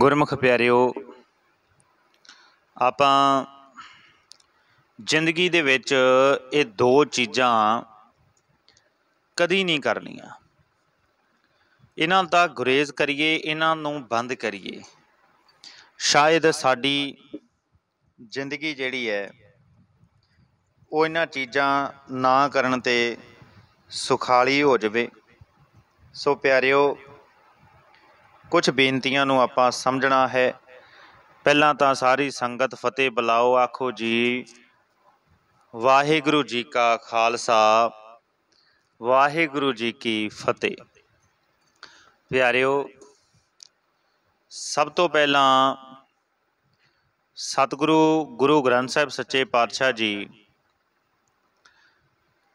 ਗੁਰਮੁਖ ਪਿਆਰਿਓ ਆਪਾਂ ਜ਼ਿੰਦਗੀ ਦੇ ਵਿੱਚ ਇਹ ਦੋ ਚੀਜ਼ਾਂ ਕਦੀ ਨਹੀਂ ਕਰਨੀਆਂ ਇਹਨਾਂ ਦਾ ਗੁਰੇਜ਼ ਕਰੀਏ ਇਹਨਾਂ ਨੂੰ ਬੰਦ ਕਰੀਏ ਸ਼ਾਇਦ ਸਾਡੀ ਜ਼ਿੰਦਗੀ ਜਿਹੜੀ ਹੈ ਉਹ ਇਹਨਾਂ ਚੀਜ਼ਾਂ ਨਾ ਕਰਨ ਤੇ ਸੁਖਾਲੀ ਹੋ ਜਾਵੇ ਸੋ ਪਿਆਰਿਓ ਕੁਝ ਬੇਨਤੀਆਂ ਨੂੰ ਆਪਾਂ ਸਮਝਣਾ ਹੈ ਪਹਿਲਾਂ ਤਾਂ ਸਾਰੀ ਸੰਗਤ ਫਤਿਹ ਬੁਲਾਓ ਆਖੋ ਜੀ ਵਾਹਿਗੁਰੂ ਜੀ ਕਾ ਖਾਲਸਾ ਵਾਹਿਗੁਰੂ ਜੀ ਕੀ ਫਤਿਹ ਪਿਆਰਿਓ ਸਭ ਤੋਂ ਪਹਿਲਾਂ ਸਤਿਗੁਰੂ ਗੁਰੂ ਗ੍ਰੰਥ ਸਾਹਿਬ ਸੱਚੇ ਪਾਤਸ਼ਾਹ ਜੀ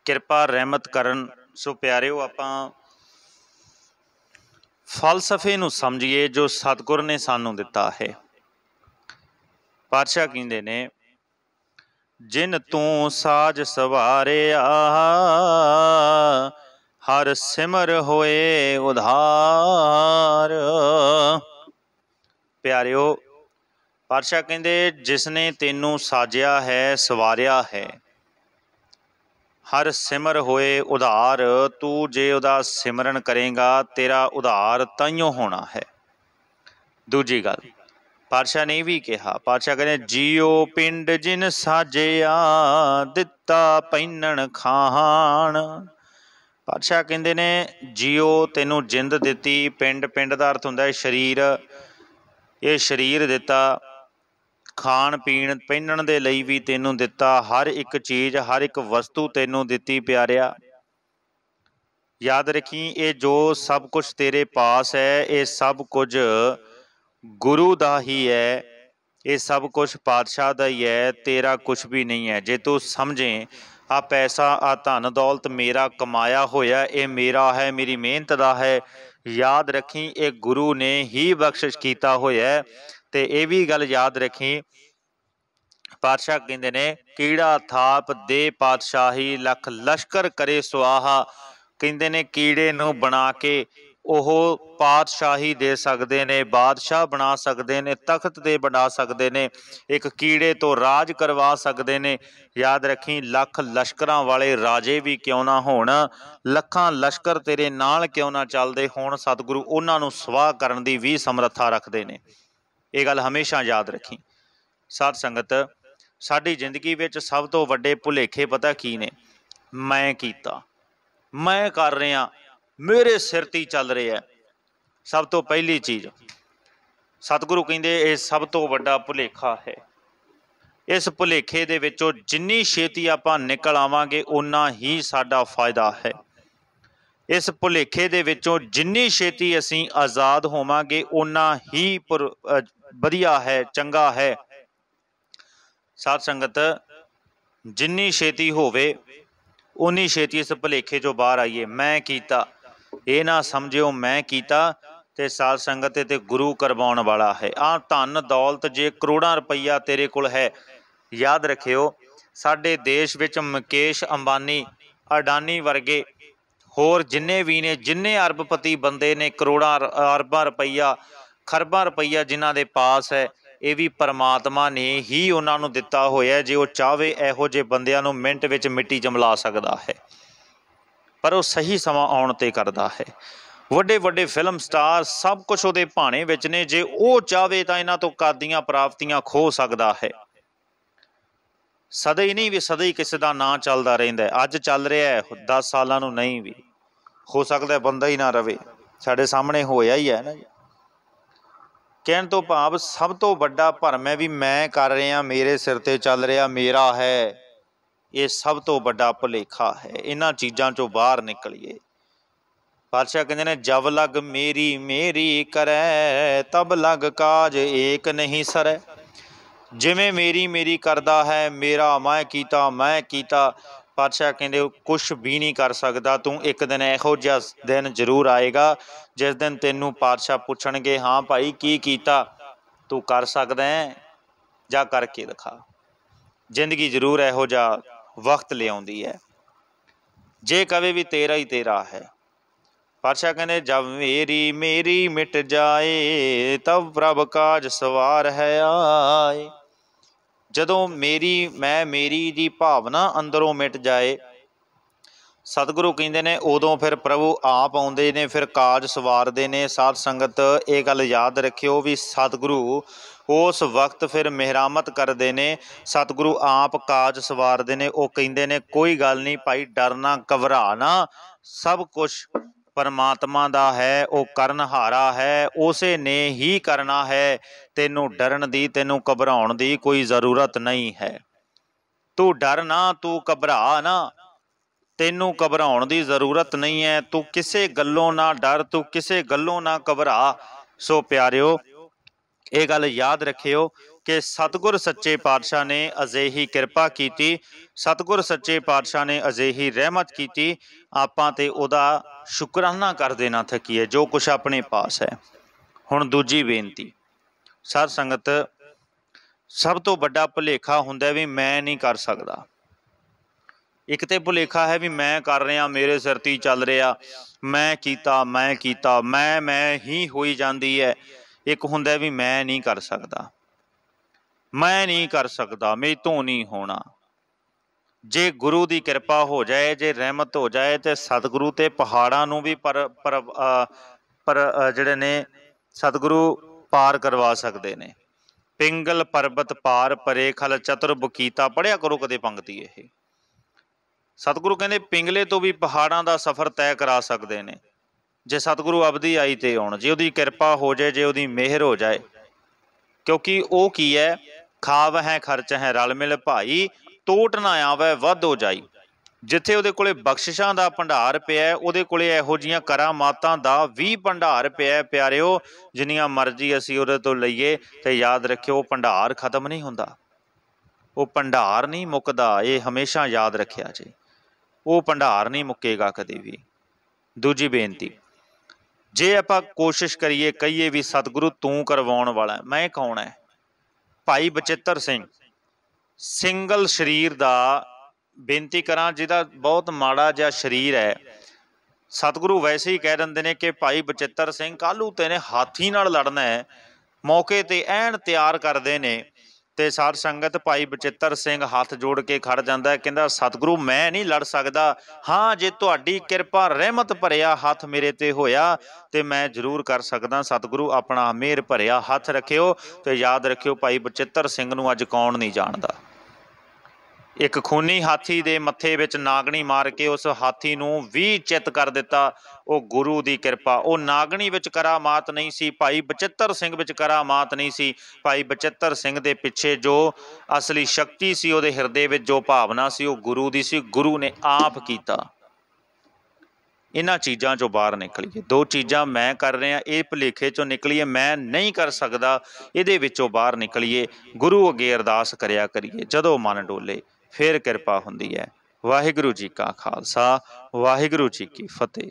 ਕਿਰਪਾ ਰਹਿਮਤ ਕਰਨ ਸੋ ਪਿਆਰਿਓ ਆਪਾਂ ਫਲਸਫੇ ਨੂੰ ਸਮਝੀਏ ਜੋ ਸਤਿਗੁਰ ਨੇ ਸਾਨੂੰ ਦਿੱਤਾ ਹੈ ਪਾਤਸ਼ਾਹ ਕਹਿੰਦੇ ਨੇ ਜਿਨ ਤੂੰ ਸਾਜ ਸਵਾਰਿਆ ਹਰ ਸਿਮਰ ਹੋਏ ਉਧਾਰ ਪਿਆਰਿਓ ਪਾਤਸ਼ਾਹ ਕਹਿੰਦੇ ਜਿਸ ਨੇ ਤੈਨੂੰ ਸਾਜਿਆ ਹੈ ਸਵਾਰਿਆ ਹੈ ਹਰ ਸਿਮਰ ਹੋਏ ਉਧਾਰ ਤੂੰ ਜੇ ਉਹਦਾ ਸਿਮਰਨ ਕਰੇਗਾ ਤੇਰਾ ਉਧਾਰ ਤਾਈਓ ਹੋਣਾ ਹੈ ਦੂਜੀ ਗੱਲ ਪਾਤਸ਼ਾਹ ਨੇ ਵੀ ਕਿਹਾ ਪਾਤਸ਼ਾਹ ਕਹਿੰਦੇ ਜੀਉ ਪਿੰਡ ਜਿਨ ਸਾਜਿਆ ਦਿੱਤਾ ਪੈਨਣ ਖਾਣ ਪਾਤਸ਼ਾਹ ਕਹਿੰਦੇ ਨੇ ਜੀਉ ਤੈਨੂੰ ਜਿੰਦ ਦਿੱਤੀ ਪਿੰਡ ਪਿੰਡ ਦਾ ਅਰਥ ਹੁੰਦਾ ਹੈ ਸਰੀਰ ਇਹ ਸਰੀਰ ਦਿੱਤਾ ਖਾਣ ਪੀਣ ਪਹਿਨਣ ਦੇ ਲਈ ਵੀ ਤੈਨੂੰ ਦਿੱਤਾ ਹਰ ਇੱਕ ਚੀਜ਼ ਹਰ ਇੱਕ ਵਸਤੂ ਤੈਨੂੰ ਦਿੱਤੀ ਪਿਆਰਿਆ ਯਾਦ ਰੱਖੀ ਇਹ ਜੋ ਸਭ ਕੁਝ ਤੇਰੇ ਪਾਸ ਹੈ ਇਹ ਸਭ ਕੁਝ ਗੁਰੂ ਦਾ ਹੀ ਹੈ ਇਹ ਸਭ ਕੁਝ ਪਾਤਸ਼ਾਹ ਦਾ ਹੀ ਹੈ ਤੇਰਾ ਕੁਝ ਵੀ ਨਹੀਂ ਹੈ ਜੇ ਤੂੰ ਸਮਝੇ ਆ ਪੈਸਾ ਆ ਧਨ ਦੌਲਤ ਮੇਰਾ ਕਮਾਇਆ ਹੋਇਆ ਇਹ ਮੇਰਾ ਹੈ ਮੇਰੀ ਮਿਹਨਤ ਦਾ ਹੈ ਯਾਦ ਰੱਖੀ ਇਹ ਗੁਰੂ ਨੇ ਹੀ ਬਖਸ਼ਿਸ਼ ਕੀਤਾ ਹੋਇਆ ਤੇ ਇਹ ਵੀ ਗੱਲ ਯਾਦ ਰੱਖੀ ਪਾਤਸ਼ਾਹ ਕਹਿੰਦੇ ਨੇ ਕੀੜਾ ਥਾਪ ਦੇ ਪਾਤਸ਼ਾਹੀ ਲੱਖ ਲਸ਼ਕਰ ਕਰੇ ਸੁਆਹਾ ਕਹਿੰਦੇ ਨੇ ਕੀੜੇ ਨੂੰ ਬਣਾ ਕੇ ਉਹ ਪਾਤਸ਼ਾਹੀ ਦੇ ਸਕਦੇ ਨੇ ਬਾਦਸ਼ਾਹ ਬਣਾ ਸਕਦੇ ਨੇ ਤਖਤ ਦੇ ਬਣਾ ਸਕਦੇ ਨੇ ਇੱਕ ਕੀੜੇ ਤੋਂ ਰਾਜ ਕਰਵਾ ਸਕਦੇ ਨੇ ਯਾਦ ਰੱਖੀ ਲੱਖ ਲਸ਼ਕਰਾਂ ਵਾਲੇ ਰਾਜੇ ਵੀ ਕਿਉਂ ਨਾ ਹੋਣ ਲੱਖਾਂ ਲਸ਼ਕਰ ਤੇਰੇ ਨਾਲ ਕਿਉਂ ਨਾ ਚੱਲਦੇ ਹੋਣ ਸਤਿਗੁਰੂ ਉਹਨਾਂ ਨੂੰ ਸਵਾਹ ਕਰਨ ਦੀ ਵੀ ਸਮਰੱਥਾ ਰੱਖਦੇ ਨੇ ਇਹ ਗੱਲ ਹਮੇਸ਼ਾ ਯਾਦ ਰੱਖੀ ਸਾਧ ਸੰਗਤ ਸਾਡੀ ਜ਼ਿੰਦਗੀ ਵਿੱਚ ਸਭ ਤੋਂ ਵੱਡੇ ਭੁਲੇਖੇ ਪਤਾ ਕੀ ਨੇ ਮੈਂ ਕੀਤਾ ਮੈਂ ਕਰ ਰਿਹਾ ਮੇਰੇ ਸਿਰ ਤੇ ਚੱਲ ਰਿਹਾ ਸਭ ਤੋਂ ਪਹਿਲੀ ਚੀਜ਼ ਸਤਿਗੁਰੂ ਕਹਿੰਦੇ ਇਹ ਸਭ ਤੋਂ ਵੱਡਾ ਭੁਲੇਖਾ ਹੈ ਇਸ ਭੁਲੇਖੇ ਦੇ ਵਿੱਚੋਂ ਜਿੰਨੀ ਛੇਤੀ ਆਪਾਂ ਨਿਕਲ ਆਵਾਂਗੇ ਉਨਾ ਹੀ ਸਾਡਾ ਫਾਇਦਾ ਹੈ ਇਸ ਭੁਲੇਖੇ ਦੇ ਵਿੱਚੋਂ ਜਿੰਨੀ ਛੇਤੀ ਅਸੀਂ ਆਜ਼ਾਦ ਹੋਵਾਂਗੇ ਉਨਾ ਹੀ ਵਧੀਆ ਹੈ ਚੰਗਾ ਹੈ ਸਾਧ ਸੰਗਤ ਜਿੰਨੀ ਛੇਤੀ ਹੋਵੇ ਉਨੀ ਛੇਤੀ ਇਸ ਭਲੇਖੇ ਚੋਂ ਬਾਹਰ ਆਈਏ ਮੈਂ ਕੀਤਾ ਇਹ ਨਾ ਸਮਝਿਓ ਮੈਂ ਕੀਤਾ ਤੇ ਸਾਧ ਸੰਗਤ ਤੇ ਗੁਰੂ ਕਰਵਾਉਣ ਵਾਲਾ ਹੈ ਆ ਧਨ ਦੌਲਤ ਜੇ ਕਰੋੜਾਂ ਰੁਪਈਆ ਤੇਰੇ ਕੋਲ ਹੈ ਯਾਦ ਰੱਖਿਓ ਸਾਡੇ ਦੇਸ਼ ਵਿੱਚ ਮੁਕੇਸ਼ ਅੰਬਾਨੀ ਅਡਾਨੀ ਵਰਗੇ ਹੋਰ ਜਿੰਨੇ ਵੀ ਨੇ ਜਿੰਨੇ ਅਰਬਪਤੀ ਬੰਦੇ ਨੇ ਕਰੋੜਾਂ ਅਰਬਾਂ ਰੁਪਈਆ ਖਰਬਾਂ ਰੁਪਈਆ ਜਿਨ੍ਹਾਂ ਦੇ ਪਾਸ ਹੈ ਇਹ ਵੀ ਪਰਮਾਤਮਾ ਨੇ ਹੀ ਉਹਨਾਂ ਨੂੰ ਦਿੱਤਾ ਹੋਇਆ ਜੇ ਉਹ ਚਾਹਵੇ ਇਹੋ ਜੇ ਬੰਦਿਆਂ ਨੂੰ ਮਿੰਟ ਵਿੱਚ ਮਿੱਟੀ ਜਮਲਾ ਸਕਦਾ ਹੈ ਪਰ ਉਹ ਸਹੀ ਸਮਾਂ ਆਉਣ ਤੇ ਕਰਦਾ ਹੈ ਵੱਡੇ ਵੱਡੇ ਫਿਲਮ ਸਟਾਰ ਸਭ ਕੁਝ ਉਹਦੇ ਭਾਣੇ ਵਿੱਚ ਨੇ ਜੇ ਉਹ ਚਾਹਵੇ ਤਾਂ ਇਹਨਾਂ ਤੋਂ ਕਾਦੀਆਂ ਪ੍ਰਾਪਤੀਆਂ ਖੋ ਸਕਦਾ ਹੈ ਸਦਾ ਹੀ ਨਹੀਂ ਵੀ ਸਦਾ ਹੀ ਕਿਸੇ ਦਾ ਨਾਂ ਚੱਲਦਾ ਰਹਿੰਦਾ ਅੱਜ ਚੱਲ ਰਿਹਾ ਹੈ 10 ਸਾਲਾਂ ਨੂੰ ਨਹੀਂ ਵੀ ਹੋ ਸਕਦਾ ਬੰਦਾ ਹੀ ਨਾ ਰਵੇ ਸਾਡੇ ਸਾਹਮਣੇ ਹੋਇਆ ਹੀ ਹੈ ਨਾ ਜੀ ਕਹਿਣ ਤੋਂ ਭਾਵ ਸਭ ਤੋਂ ਵੱਡਾ ਭਰਮ ਹੈ ਵੀ ਮੈਂ ਕਰ ਰਿਹਾ ਮੇਰੇ ਸਿਰ ਤੇ ਚੱਲ ਰਿਹਾ ਮੇਰਾ ਹੈ ਇਹ ਸਭ ਤੋਂ ਵੱਡਾ ਭੁਲੇਖਾ ਹੈ ਇਹਨਾਂ ਚੀਜ਼ਾਂ ਚੋਂ ਬਾਹਰ ਨਿਕਲੀਏ ਪਾਤਸ਼ਾਹ ਕਹਿੰਦੇ ਨੇ ਜਬ ਲਗ ਮੇਰੀ ਮੇਰੀ ਕਰੈ ਤਬ ਲਗ ਕਾਜ ਏਕ ਨਹੀਂ ਸਰੈ ਜਿਵੇਂ ਮੇਰੀ ਮੇਰੀ ਕਰਦਾ ਹੈ ਮੇਰਾ ਮੈਂ ਕੀਤਾ ਮੈਂ ਕੀਤਾ ਪਾਤਸ਼ਾਹ ਕਹਿੰਦੇ ਕੁਝ ਵੀ ਨਹੀਂ ਕਰ ਸਕਦਾ ਤੂੰ ਇੱਕ ਦਿਨ ਇਹੋ ਜਿਹਾ ਦਿਨ ਜ਼ਰੂਰ ਆਏਗਾ ਜਿਸ ਦਿਨ ਤੈਨੂੰ ਪਾਤਸ਼ਾਹ ਪੁੱਛਣਗੇ ਹਾਂ ਭਾਈ ਕੀ ਕੀਤਾ ਤੂੰ ਕਰ ਸਕਦਾ ਹੈ ਜਾਂ ਕਰਕੇ ਦਿਖਾ ਜ਼ਿੰਦਗੀ ਜ਼ਰੂਰ ਇਹੋ ਜਿਹਾ ਵਕਤ ਲਿਆਉਂਦੀ ਹੈ ਜੇ ਕਵੇ ਵੀ ਤੇਰਾ ਹੀ ਤੇਰਾ ਹੈ ਪਾਤਸ਼ਾਹ ਕਹਿੰਦੇ ਜਬ ਮੇਰੀ ਮੇਰੀ ਮਿਟ ਜਾਏ ਤਬ ਪ੍ਰਭ ਕਾਜ ਸਵਾਰ ਹੈ ਆਏ ਜਦੋਂ ਮੇਰੀ ਮੈਂ ਮੇਰੀ ਦੀ ਭਾਵਨਾ ਅੰਦਰੋਂ ਮਿਟ ਜਾਏ ਸਤਿਗੁਰੂ ਕਹਿੰਦੇ ਨੇ ਉਦੋਂ ਫਿਰ ਪ੍ਰਭੂ ਆਪ ਆਉਂਦੇ ਨੇ ਫਿਰ ਕਾਜ ਸਵਾਰਦੇ ਨੇ ਸਾਧ ਸੰਗਤ ਇਹ ਗੱਲ ਯਾਦ ਰੱਖਿਓ ਵੀ ਸਤਿਗੁਰੂ ਉਸ ਵਕਤ ਫਿਰ ਮਿਹਰਾਮਤ ਕਰਦੇ ਨੇ ਸਤਿਗੁਰੂ ਆਪ ਕਾਜ ਸਵਾਰਦੇ ਨੇ ਉਹ ਕਹਿੰਦੇ ਨੇ ਕੋਈ ਗੱਲ ਨਹੀਂ ਭਾਈ ਡਰਨਾ ਘਬਰਾਣਾ ਸਭ ਕੁਝ ਪਰਮਾਤਮਾ ਦਾ ਹੈ ਉਹ ਕਰਨਹਾਰਾ ਹੈ ਉਸੇ ਨੇ ਹੀ ਕਰਨਾ ਹੈ ਤੈਨੂੰ ਡਰਨ ਦੀ ਤੈਨੂੰ ਘਬਰਾਉਣ ਦੀ ਕੋਈ ਜ਼ਰੂਰਤ ਨਹੀਂ ਹੈ ਤੂੰ ਡਰ ਨਾ ਤੂੰ ਘਬਰਾ ਨਾ ਤੈਨੂੰ ਘਬਰਾਉਣ ਦੀ ਜ਼ਰੂਰਤ ਨਹੀਂ ਹੈ ਤੂੰ ਕਿਸੇ ਗੱਲੋਂ ਨਾ ਡਰ ਤੂੰ ਕਿਸੇ ਗੱਲੋਂ ਨਾ ਘਬਰਾ ਸੋ ਪਿਆਰਿਓ ਇਹ ਗੱਲ ਯਾਦ ਰੱਖਿਓ ਕਿ ਸਤਗੁਰ ਸੱਚੇ ਪਾਤਸ਼ਾਹ ਨੇ ਅਜੇਹੀ ਕਿਰਪਾ ਕੀਤੀ ਸਤਗੁਰ ਸੱਚੇ ਪਾਤਸ਼ਾਹ ਨੇ ਅਜੇਹੀ ਰਹਿਮਤ ਕੀਤੀ ਆਪਾਂ ਤੇ ਉਹਦਾ ਸ਼ੁਕਰਾਨਾ ਕਰ ਦੇਣਾ ਥਕੀਏ ਜੋ ਕੁਛ ਆਪਣੇ ਪਾਸ ਹੈ ਹੁਣ ਦੂਜੀ ਬੇਨਤੀ ਸਰ ਸੰਗਤ ਸਭ ਤੋਂ ਵੱਡਾ ਭੁਲੇਖਾ ਹੁੰਦਾ ਵੀ ਮੈਂ ਨਹੀਂ ਕਰ ਸਕਦਾ ਇੱਕ ਤੇ ਭੁਲੇਖਾ ਹੈ ਵੀ ਮੈਂ ਕਰ ਰਿਹਾ ਮੇਰੇ ਸਿਰ ਤੇ ਚੱਲ ਰਿਹਾ ਮੈਂ ਕੀਤਾ ਮੈਂ ਕੀਤਾ ਮੈਂ ਮੈਂ ਹੀ ਹੋਈ ਜਾਂਦੀ ਹੈ ਇੱਕ ਹੁੰਦਾ ਵੀ ਮੈਂ ਨਹੀਂ ਕਰ ਸਕਦਾ ਮੈਂ ਨਹੀਂ ਕਰ ਸਕਦਾ ਮੇਰੇ ਤੋਂ ਨਹੀਂ ਹੋਣਾ ਜੇ ਗੁਰੂ ਦੀ ਕਿਰਪਾ ਹੋ ਜਾਏ ਜੇ ਰਹਿਮਤ ਹੋ ਜਾਏ ਤੇ ਸਤਿਗੁਰੂ ਤੇ ਪਹਾੜਾਂ ਨੂੰ ਵੀ ਪਰ ਪਰ ਜਿਹੜੇ ਨੇ ਸਤਿਗੁਰੂ ਪਾਰ ਕਰਵਾ ਸਕਦੇ ਨੇ ਪਿੰਗਲ ਪਰਬਤ ਪਾਰ ਪਰੇ ਖਲ ਚਤੁਰ ਬਕੀਤਾ ਪੜਿਆ ਕਰੋ ਕਦੇ ਪੰਗਤੀ ਇਹ ਸਤਿਗੁਰੂ ਕਹਿੰਦੇ ਪਿੰਗਲੇ ਤੋਂ ਵੀ ਪਹਾੜਾਂ ਦਾ ਸਫ਼ਰ ਤੈਅ ਕਰਾ ਸਕਦੇ ਨੇ ਜੇ ਸਤਿਗੁਰੂ ਅਬਦੀ ਆਈ ਤੇ ਆਉਣ ਜੇ ਉਹਦੀ ਕਿਰਪਾ ਹੋ ਜਾਏ ਜੇ ਉਹਦੀ ਮਿਹਰ ਹੋ ਜਾਏ ਕਿਉਂਕਿ ਉਹ ਕੀ ਹੈ ਖਾਵ ਹੈ ਖਰਚ ਹੈ ਰਲ ਮਿਲ ਭਾਈ ਟੋਟ ਨਾ ਆਵੇ ਵੱਧ ਹੋ ਜਾਈ ਜਿੱਥੇ ਉਹਦੇ ਕੋਲੇ ਬਖਸ਼ਿਸ਼ਾਂ ਦਾ ਭੰਡਾਰ ਪਿਆ ਉਹਦੇ ਕੋਲੇ ਇਹੋ ਜੀਆਂ ਕਰਾਮਾਤਾਂ ਦਾ ਵੀ ਭੰਡਾਰ ਪਿਆ ਪਿਆਰਿਓ ਜਿੰਨੀਆਂ ਮਰਜ਼ੀ ਅਸੀਂ ਉਹਦੇ ਤੋਂ ਲਈਏ ਤੇ ਯਾਦ ਰੱਖਿਓ ਭੰਡਾਰ ਖਤਮ ਨਹੀਂ ਹੁੰਦਾ ਉਹ ਭੰਡਾਰ ਨਹੀਂ ਮੁੱਕਦਾ ਇਹ ਹਮੇਸ਼ਾ ਯਾਦ ਰੱਖਿਆ ਜੀ ਉਹ ਭੰਡਾਰ ਨਹੀਂ ਮੁੱਕੇਗਾ ਕਦੇ ਵੀ ਦੂਜੀ ਬੇਨਤੀ ਜੇ ਆਪਾਂ ਕੋਸ਼ਿਸ਼ ਕਰੀਏ ਕਹੀਏ ਵੀ ਸਤਿਗੁਰੂ ਤੂੰ ਕਰਵਾਉਣ ਵਾਲਾ ਮੈਂ ਕੌਣ ਹੈ ਭਾਈ ਬਚਿੱਤਰ ਸਿੰਘ ਸਿੰਗਲ ਸਰੀਰ ਦਾ ਬੇਨਤੀ ਕਰਾਂ ਜਿਹਦਾ ਬਹੁਤ ਮਾੜਾ ਜਿਹਾ ਸਰੀਰ ਹੈ ਸਤਿਗੁਰੂ ਵੈਸੇ ਹੀ ਕਹਿ ਦਿੰਦੇ ਨੇ ਕਿ ਭਾਈ ਬਚਿੱਤਰ ਸਿੰਘ ਕਾਲੂ ਤੇ ਨੇ ਹਾਥੀ ਨਾਲ ਲੜਨਾ ਹੈ ਮੌਕੇ ਤੇ ਐਨ ਤਿਆਰ ਕਰਦੇ ਨੇ ਤੇ ਸਾਧ ਸੰਗਤ ਭਾਈ ਬਚਿੱਤਰ ਸਿੰਘ ਹੱਥ ਜੋੜ ਕੇ ਖੜ ਜਾਂਦਾ ਹੈ ਕਹਿੰਦਾ ਸਤਿਗੁਰੂ ਮੈਂ ਨਹੀਂ ਲੜ ਸਕਦਾ ਹਾਂ ਜੇ ਤੁਹਾਡੀ ਕਿਰਪਾ ਰਹਿਮਤ ਭਰਿਆ ਹੱਥ ਮੇਰੇ ਤੇ ਹੋਇਆ ਤੇ ਮੈਂ ਜ਼ਰੂਰ ਕਰ ਸਕਦਾ ਸਤਿਗੁਰੂ ਆਪਣਾ ਮਿਹਰ ਭਰਿਆ ਹੱਥ ਰੱਖਿਓ ਤੇ ਯਾਦ ਰੱਖਿਓ ਭਾਈ ਬਚਿੱਤਰ ਸਿੰਘ ਨੂੰ ਅੱਜ ਕੌਣ ਨਹੀਂ ਜਾਣਦਾ ਇੱਕ ਖੂਨੀ ਹਾਥੀ ਦੇ ਮੱਥੇ ਵਿੱਚ ਨਾਗਣੀ ਮਾਰ ਕੇ ਉਸ ਹਾਥੀ ਨੂੰ ਵੀ ਚਿੱਤ ਕਰ ਦਿੱਤਾ ਉਹ ਗੁਰੂ ਦੀ ਕਿਰਪਾ ਉਹ ਨਾਗਣੀ ਵਿੱਚ ਕਰਾਮਾਤ ਨਹੀਂ ਸੀ ਭਾਈ ਬਚਿੱਤਰ ਸਿੰਘ ਵਿੱਚ ਕਰਾਮਾਤ ਨਹੀਂ ਸੀ ਭਾਈ ਬਚਿੱਤਰ ਸਿੰਘ ਦੇ ਪਿੱਛੇ ਜੋ ਅਸਲੀ ਸ਼ਕਤੀ ਸੀ ਉਹਦੇ ਹਿਰਦੇ ਵਿੱਚ ਜੋ ਭਾਵਨਾ ਸੀ ਉਹ ਗੁਰੂ ਦੀ ਸੀ ਗੁਰੂ ਨੇ ਆਪ ਕੀਤਾ ਇਹਨਾਂ ਚੀਜ਼ਾਂ ਚੋਂ ਬਾਹਰ ਨਿਕਲੀਏ ਦੋ ਚੀਜ਼ਾਂ ਮੈਂ ਕਰ ਰਿਹਾ ਇਹ ਭਲੇਖੇ ਚੋਂ ਨਿਕਲੀਏ ਮੈਂ ਨਹੀਂ ਕਰ ਸਕਦਾ ਇਹਦੇ ਵਿੱਚੋਂ ਬਾਹਰ ਨਿਕਲੀਏ ਗੁਰੂ ਅਗੇ ਅਰਦਾਸ ਕਰਿਆ ਕਰੀਏ ਜਦੋਂ ਮਨ ਡੋਲੇ ਫਿਰ ਕਿਰਪਾ ਹੁੰਦੀ ਹੈ ਵਾਹਿਗੁਰੂ ਜੀ ਕਾ ਖਾਲਸਾ ਵਾਹਿਗੁਰੂ ਜੀ ਕੀ ਫਤਿਹ